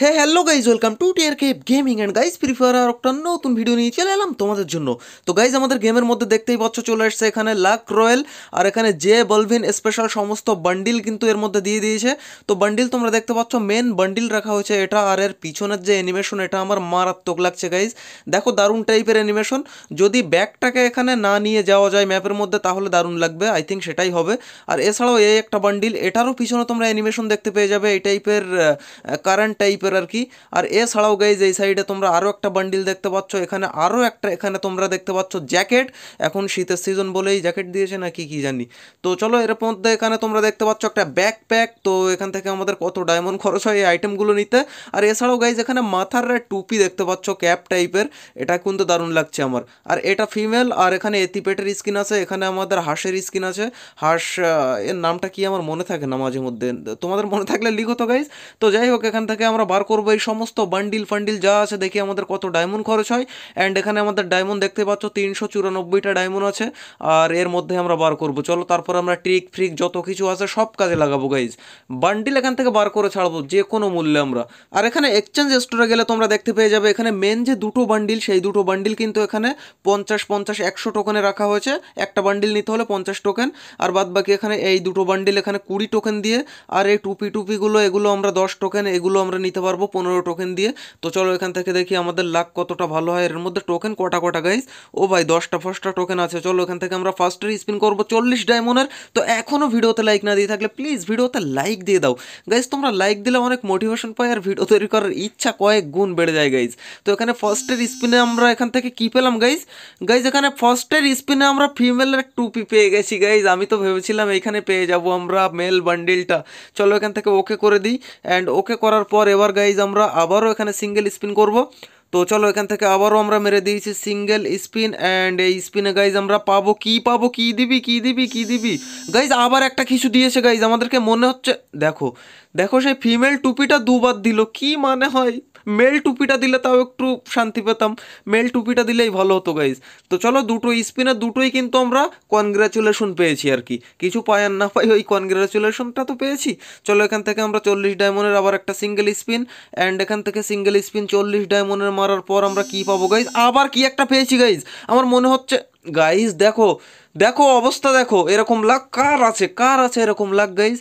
হ্যাঁ hello guys welcome to tear cape gaming and guys free fire আর একটা নতুন ভিডিও নিয়ে চলে এলাম তোমাদের জন্য তো গাইজ আমাদের গেমের মধ্যে দেখতেই পাচ্ছ চলে আসছে এখানে লাক রয়্যাল আর এখানে জে বলভিন স্পেশাল সমস্ত বান্ডিল কিন্তু এর মধ্যে দিয়ে দিয়েছে তো বান্ডিল তোমরা দেখতে পাচ্ছ মেন বান্ডিল রাখা হয়েছে এটা আর এর পিছনের যে অ্যানিমেশন এটা আমার মারাত্মক লাগছে গাইজ দেখো দারুণ টাইপের অ্যানিমেশন যদি ব্যাগটাকে এখানে না নিয়ে যাওয়া যায় ম্যাপের মধ্যে তাহলে দারুণ লাগবে আই থিঙ্ক সেটাই হবে আর এছাড়াও এই একটা বান্ডিল এটারও পিছনে তোমরা অ্যানিমেশন দেখতে পেয়ে যাবে এই টাইপের কারেন্ট টাইপ টাইপের আর কি আর এছাড়াও গাইজ এই সাইডে তোমরা আরও একটা বান্ডিল দেখতে পাচ্ছ এখানে আরও একটা এখানে তোমরা দেখতে পাচ্ছ জ্যাকেট এখন শীতের সিজন বলেই জ্যাকেট দিয়েছে নাকি কি জানি তো চলো এর মধ্যে এখানে তোমরা দেখতে পাচ্ছ একটা ব্যাকপ্যাক তো এখান থেকে আমাদের কত ডায়মন্ড খরচ হয় এই আইটেমগুলো নিতে আর এছাড়াও গাইজ এখানে মাথার টুপি দেখতে পাচ্ছ ক্যাপ টাইপের এটা কিন্তু দারুণ লাগছে আমার আর এটা ফিমেল আর এখানে এতিপেটের স্কিন আছে এখানে আমাদের হাঁসের স্কিন আছে হাঁস এর নামটা কি আমার মনে থাকে না মাঝে মধ্যে তোমাদের মনে থাকলে লিখো তো গাইজ তো যাই হোক এখান থেকে আমরা বার করবো এই সমস্ত বান্ডিল ফান্ডিল যা আছে দেখি আমাদের কত ডায়মন্ড খরচ হয় অ্যান্ড এখানে আমাদের ডায়মন্ড দেখতে পাচ্ছ তিনশো চুরানব্বইটা ডায়মন্ড আছে আর এর মধ্যে আমরা বার করবো চলো তারপর আমরা ট্রিক ফ্রিক যত কিছু আছে সব কাজে লাগাবো গাইজ বান্ডিল এখান থেকে বার করে ছাড়বো যে কোনো মূল্যে আমরা আর এখানে এক্সচেঞ্জ স্টোরে গেলে তোমরা দেখতে পেয়ে যাবে এখানে মেন যে দুটো বান্ডিল সেই দুটো বান্ডিল কিন্তু এখানে পঞ্চাশ পঞ্চাশ একশো টোকেনে রাখা হয়েছে একটা বান্ডিল নিতে হলে পঞ্চাশ টোকেন আর বাদ বাকি এখানে এই দুটো বান্ডিল এখানে কুড়ি টোকেন দিয়ে আর এই টুপি টুপিগুলো এগুলো আমরা দশ টোকেন এগুলো আমরা নিতে পারবো পনেরো টোকেন দিয়ে তো চলো এখান থেকে দেখি আমাদের লাক কতটা ভালো হয় এর মধ্যে টোকেন কটা কটা গাইজ ও ভাই দশটা ফার্স্টটা টোকেন আছে চলো এখান থেকে আমরা ফার্স্টের স্পিন করবো চল্লিশ ডায়মন্ডের তো এখনও ভিডিওতে লাইক না দিয়ে থাকলে প্লিজ ভিডিওতে লাইক দিয়ে দাও গাইজ তোমরা লাইক দিলে অনেক মোটিভেশন পাই আর ভিডিও তৈরি করার ইচ্ছা কয়েক গুণ বেড়ে যায় গাইজ তো এখানে ফার্স্টের স্পিনে আমরা এখান থেকে কী পেলাম গাইজ গাইজ এখানে ফার্স্টের স্পিনে আমরা ফিমেলের টুপি পেয়ে গেছি গাইজ আমি তো ভেবেছিলাম এইখানে পেয়ে যাব আমরা মেল বান্ডিলটা চলো এখান থেকে ওকে করে দিই অ্যান্ড ওকে করার পর এবার গাইজ আমরা আবারও এখানে সিঙ্গেল স্পিন করব তো চলো এখান থেকে আবারও আমরা মেরে দিয়েছি সিঙ্গেল স্পিন অ্যান্ড এই স্পিনে গাইজ আমরা পাবো কি পাবো কি দিবি কি দিবি কি দিবি গাইজ আবার একটা কিছু দিয়েছে গাইজ আমাদেরকে মনে হচ্ছে দেখো দেখো সেই ফিমেল টুপিটা দুবার দিল কি মানে হয় মেল টুপিটা দিলে তাও একটু শান্তি পেতাম মেল টুপিটা দিলেই ভালো হতো গাইজ তো চলো দুটো স্পিনার দুটোই কিন্তু আমরা কনগ্রাচুলেশন পেয়েছি আর কি কিছু পাই আর না পাই ওই কনগ্রাচুলেশনটা তো পেয়েছি চলো এখান থেকে আমরা চল্লিশ ডায়মন্ডের আবার একটা সিঙ্গেল স্পিন অ্যান্ড এখান থেকে সিঙ্গেল স্পিন চল্লিশ ডায়মন্ডের মারার পর আমরা কি পাবো গাইজ আবার কি একটা পেয়েছি গাইজ আমার মনে হচ্ছে গাইজ দেখো দেখো অবস্থা দেখো এরকম লাগ কার আছে কার আছে এরকম লাগ গাইজ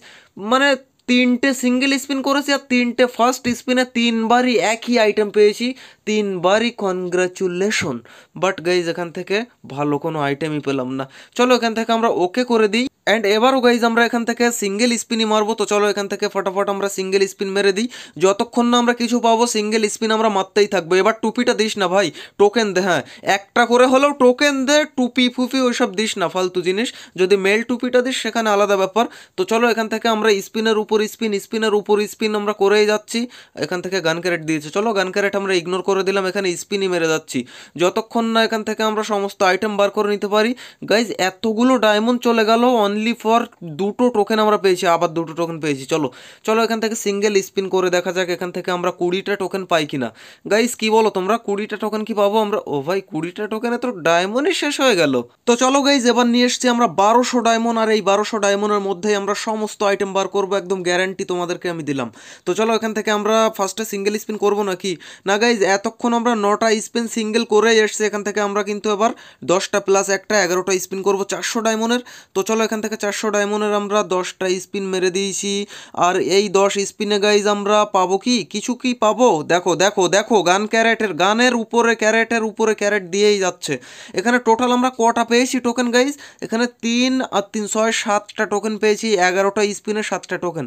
মানে তিনটে সিঙ্গেল স্পিন করেছি আর তিনটে ফার্স্ট স্পিনে তিনবারই একই আইটেম পেয়েছি তিনবারই কনগ্রাচুলেশন বাট গাইজ এখান থেকে ভালো কোনো আইটেমই পেলাম না চলো এখান থেকে আমরা ওকে করে দিই অ্যান্ড এবারও গাইজ আমরা এখান থেকে সিঙ্গেল স্পিনই মারবো তো চলো এখান থেকে ফটাফট আমরা সিঙ্গেল স্পিন মেরে দিই যতক্ষণ না আমরা কিছু পাবো সিঙ্গেল স্পিন আমরা মারতেই থাকবো এবার টুপিটা দিস না ভাই টোকেন দে হ্যাঁ একটা করে হলেও টোকেন দে টুপি ফুপি ওইসব দিস না ফালতু জিনিস যদি মেল টুপিটা দিস সেখানে আলাদা ব্যাপার তো চলো এখান থেকে আমরা স্পিনের উপর স্পিন স্পিনের উপর স্পিন আমরা করেই যাচ্ছি এখান থেকে গান ক্যারেট দিয়েছে চলো গান ক্যারেট আমরা ইগনোর করে দিলাম এখানে স্পিনই মেরে যাচ্ছি যতক্ষণ না এখান থেকে আমরা সমস্ত আইটেম বার করে নিতে পারি গাইজ এতগুলো ডায়মন্ড চলে গেল অনেক অনলি ফর দুটো টোকেন আমরা পেয়েছি আবার দুটো টোকেন পেয়েছি চলো চলো এখান থেকে সিঙ্গেল স্পিন করে দেখা যাক এখান থেকে আমরা কুড়িটা টোকেন পাই কিনা গাইস কি বলো তোমরা কুড়িটা টোকেন কি পাবো আমরা ও ভাই কুড়িটা টোকেনে তো ডায়মন্ডই শেষ হয়ে গেল তো চলো গাইজ এবার নিয়ে এসছি আমরা বারোশো ডায়মন্ড আর এই বারোশো ডায়মন্ডের মধ্যে আমরা সমস্ত আইটেম বার করবো একদম গ্যারান্টি তোমাদেরকে আমি দিলাম তো চলো এখান থেকে আমরা ফার্স্টে সিঙ্গেল স্পিন করবো নাকি না গাইজ এতক্ষণ আমরা নটা স্পিন সিঙ্গেল করে এসছি এখান থেকে আমরা কিন্তু এবার দশটা প্লাস একটা এগারোটা স্পিন করবো চারশো ডায়মন্ডের তো চলো এখান থেকে চারশো ডায়মন্ডের আমরা দশটা স্পিন মেরে দিয়েছি আর এই দশ স্পিনে গাইজ আমরা পাবো কি কিছু কি পাবো দেখো দেখো দেখো গান ক্যারেটের গানের উপরে ক্যারেটের উপরে ক্যারেট দিয়েই যাচ্ছে এখানে টোটাল আমরা কটা পেয়েছি টোকেন গাইজ এখানে তিন আর তিন ছয় সাতটা টোকেন পেয়েছি এগারোটা স্পিনে সাতটা টোকেন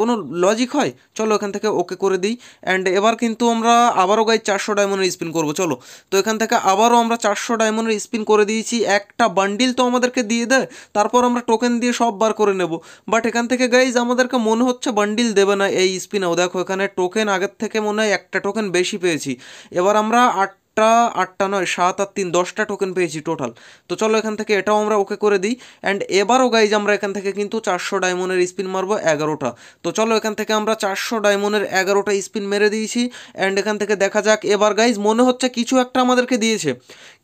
কোনো লজিক হয় চলো এখান থেকে ওকে করে দিই অ্যান্ড এবার কিন্তু আমরা আবারও গাই চারশো ডায়মন্ডের স্পিন করব চলো তো এখান থেকে আবারও আমরা চারশো ডায়মন্ডের স্পিন করে দিয়েছি একটা বান্ডিল তো আমাদেরকে দিয়ে দেয় তারপর আমরা টোকেন দিয়ে সব বার করে নেব বাট এখান থেকে গাইজ আমাদেরকে মনে হচ্ছে বান্ডিল দেবে না এই স্পিনেও দেখো এখানে টোকেন আগের থেকে মনে হয় একটা টোকেন বেশি পেয়েছি এবার আমরা আট আটটা আটটা নয় সাত আর তিন দশটা টোকেন পেয়েছি টোটাল তো চলো এখান থেকে এটাও আমরা ওকে করে দিই অ্যান্ড এবারও গাইজ আমরা এখান থেকে কিন্তু চারশো ডায়মন্ডের স্পিন মারবো এগারোটা তো চলো এখান থেকে আমরা চারশো ডায়মন্ডের এগারোটা স্পিন মেরে দিয়েছি অ্যান্ড এখান থেকে দেখা যাক এবার গাইজ মনে হচ্ছে কিছু একটা আমাদেরকে দিয়েছে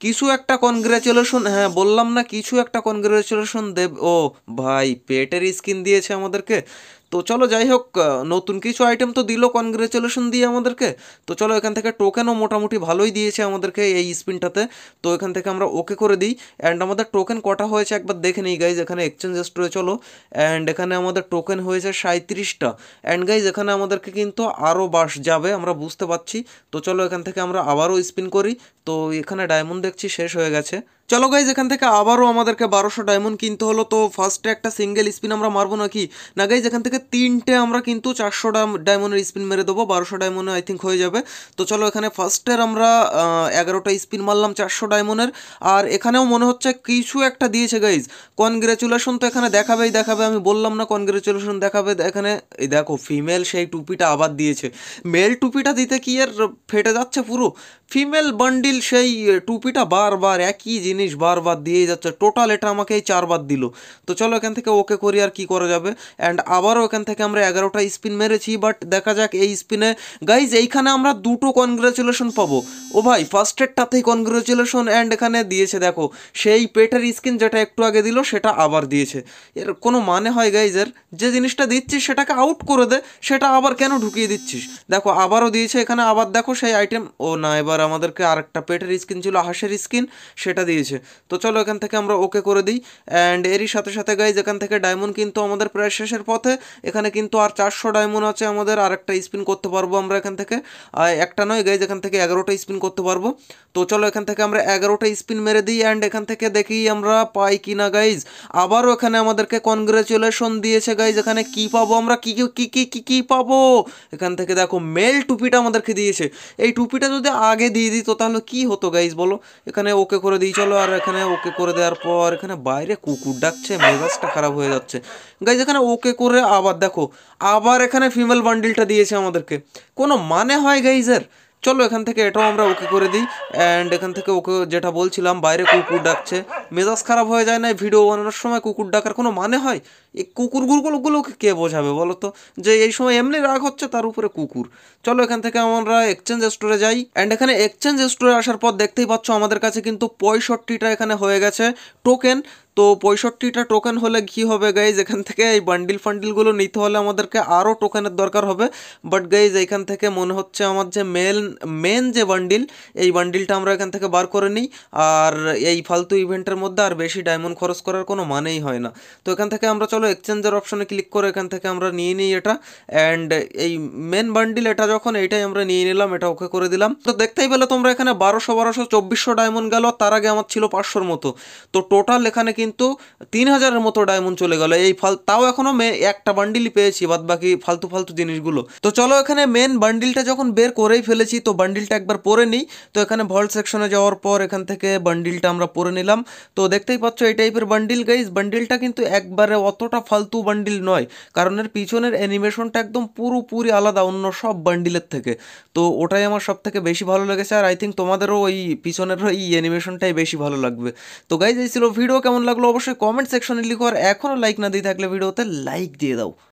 কিছু একটা কনগ্রাচুলেশন হ্যাঁ বললাম না কিছু একটা কনগ্রাচুলেশন দেব ও ভাই পেটের স্কিন দিয়েছে আমাদেরকে তো চলো যাই হোক নতুন কিছু আইটেম তো দিল কনগ্রেচুলেশন দিয়ে আমাদেরকে তো চলো এখান থেকে টোকেনও মোটামুটি ভালোই দিয়েছে আমাদেরকে এই স্পিনটাতে তো এখান থেকে আমরা ওকে করে দিই অ্যান্ড আমাদের টোকেন কটা হয়েছে একবার দেখে নিই গাইজ এখানে এক্সচেঞ্জ স্টোরে চলো অ্যান্ড এখানে আমাদের টোকেন হয়েছে সাঁত্রিশটা অ্যান্ড গাইজ এখানে আমাদেরকে কিন্তু আরও বাস যাবে আমরা বুঝতে পারছি তো চলো এখান থেকে আমরা আবারও স্পিন করি তো এখানে ডায়মন্ড দেখছি শেষ হয়ে গেছে চলো গাইজ এখান থেকে আবারও আমাদেরকে বারোশো ডায়মন্ড কিনতে হলো তো ফার্স্টে একটা সিঙ্গেল স্পিন আমরা মারবো নাকি না গাইজ এখান থেকে তিনটে আমরা কিন্তু চারশো ডায়মন্ডের স্পিন মেরে দেবো বারোশো ডায়মন্ডে আই থিঙ্ক হয়ে যাবে তো চলো এখানে ফার্স্টের আমরা এগারোটা স্পিন মারলাম চারশো ডায়মন্ডের আর এখানেও মনে হচ্ছে কিছু একটা দিয়েছে গাইজ কনগ্রেচুলেশন তো এখানে দেখাবেই দেখাবে আমি বললাম না কনগ্রেচুলেশন দেখাবে এখানে এই দেখো ফিমেল সেই টুপিটা আবার দিয়েছে মেল টুপিটা দিতে কি আর ফেটে যাচ্ছে পুরো ফিমেল বান্ডিল সেই টুপিটা বারবার একই জিনিস জিনিস বারবার দিয়েই যাচ্ছে টোটাল এটা আমাকে এই চারবার দিল তো চলো এখান থেকে ওকে করি আর কি করা যাবে অ্যান্ড আবারও এখান থেকে আমরা এগারোটা স্পিন মেরেছি বাট দেখা যাক এই স্পিনে গাইজ এইখানে আমরা দুটো কনগ্রাচুলেশন পাবো ও ভাই ফার্স্টেরটাতেই কনগ্রাচুলেশন অ্যান্ড এখানে দিয়েছে দেখো সেই পেটের স্কিন যেটা একটু আগে দিল সেটা আবার দিয়েছে এর কোনো মানে হয় গাইজের যে জিনিসটা দিচ্ছিস সেটাকে আউট করে দে সেটা আবার কেন ঢুকিয়ে দিচ্ছিস দেখো আবারও দিয়েছে এখানে আবার দেখো সেই আইটেম ও না এবার আমাদেরকে আরেকটা পেটের স্কিন ছিল হাঁসের স্কিন সেটা দিয়েছে দিয়েছে তো চলো এখান থেকে আমরা ওকে করে দিই অ্যান্ড এরই সাথে সাথে গাইজ এখান থেকে ডায়মন্ড কিন্তু আমাদের প্রায় শেষের পথে এখানে কিন্তু আর চারশো ডায়মন্ড আছে আমাদের আর একটা স্পিন করতে পারবো আমরা এখান থেকে একটা নয় গাইজ এখান থেকে এগারোটা স্পিন করতে পারবো তো চলো এখান থেকে আমরা এগারোটা স্পিন মেরে দিই অ্যান্ড এখান থেকে দেখি আমরা পাই কি না গাইজ আবারও এখানে আমাদেরকে কনগ্রাচুলেশন দিয়েছে গাইজ এখানে কি পাবো আমরা কি কি কি কি কি পাবো এখান থেকে দেখো মেল টুপিটা আমাদেরকে দিয়েছে এই টুপিটা যদি আগে দিয়ে দিত তাহলে কি হতো গাইজ বলো এখানে ওকে করে দিই চলো হলো আর এখানে ওকে করে দেওয়ার পর এখানে বাইরে কুকুর ডাকছে মেজাজটা খারাপ হয়ে যাচ্ছে গাইজ এখানে ওকে করে আবার দেখো আবার এখানে ফিমেল বান্ডিলটা দিয়েছে আমাদেরকে কোনো মানে হয় গাইজের চলো এখান থেকে এটাও আমরা ওকে করে দিই অ্যান্ড এখান থেকে ওকে যেটা বলছিলাম বাইরে কুকুর ডাকছে মেজাজ খারাপ হয়ে যায় না ভিডিও বানানোর সময় কুকুর ডাকার কোনো মানে হয় এই কুকুরগুলোগুলোকে কে বোঝাবে বলো তো যে এই সময় এমনি রাগ হচ্ছে তার উপরে কুকুর চলো এখান থেকে আমরা এক্সচেঞ্জ স্টোরে যাই অ্যান্ড এখানে এক্সচেঞ্জ স্টোরে আসার পর দেখতেই পাচ্ছ আমাদের কাছে কিন্তু পঁয়ষট্টিটা এখানে হয়ে গেছে টোকেন তো পঁয়ষট্টিটা টোকেন হলে কি হবে গাইজ এখান থেকে এই বান্ডিল ফান্ডিলগুলো নিতে হলে আমাদেরকে আরও টোকেনের দরকার হবে বাট গাইজ এখান থেকে মনে হচ্ছে আমার যে মেন মেন যে বান্ডিল এই বান্ডিলটা আমরা এখান থেকে বার করে নিই আর এই ফালতু ইভেন্টের মধ্যে আর বেশি ডায়মন্ড খরচ করার কোনো মানেই হয় না তো এখান থেকে আমরা চলো এক্সচেঞ্জের অপশনে ক্লিক করে এখান থেকে আমরা নিয়ে নিই এটা অ্যান্ড এই মেন বান্ডিল এটা যখন এটাই আমরা নিয়ে নিলাম এটা ওকে করে দিলাম তো দেখতেই পেলে তোমরা এখানে বারোশো বারোশো চব্বিশশো ডায়মন্ড গেল তার আগে আমার ছিল পাঁচশোর মতো তো টোটাল এখানে কি কিন্তু তিন হাজারের মতো ডায়মন্ড চলে গেল এই ফাল তাও এখনও মে একটা বান্ডিলই পেয়েছি বাদ বাকি ফালতু ফালতু জিনিসগুলো তো চলো এখানে মেন বান্ডিলটা যখন বের করেই ফেলেছি তো বান্ডিলটা একবার পরে নিই তো এখানে ভল্ট সেকশনে যাওয়ার পর এখান থেকে বান্ডিলটা আমরা পরে নিলাম তো দেখতেই পাচ্ছ এই টাইপের বান্ডিল গাইজ বান্ডিলটা কিন্তু একবারে অতটা ফালতু বান্ডিল নয় কারণ এর পিছনের অ্যানিমেশনটা একদম পুরোপুরি আলাদা অন্য সব বান্ডিলের থেকে তো ওটাই আমার সব থেকে বেশি ভালো লেগেছে আর আই থিঙ্ক তোমাদেরও ওই পিছনের ওই অ্যানিমেশনটাই বেশি ভালো লাগবে তো গাইজ এই ছিল ভিডিও কেমন লাগবে থাকলে অবশ্যই কমেন্ট সেকশনে লিখো আর এখনও লাইক না দিয়ে থাকলে ভিডিওতে লাইক দিয়ে দাও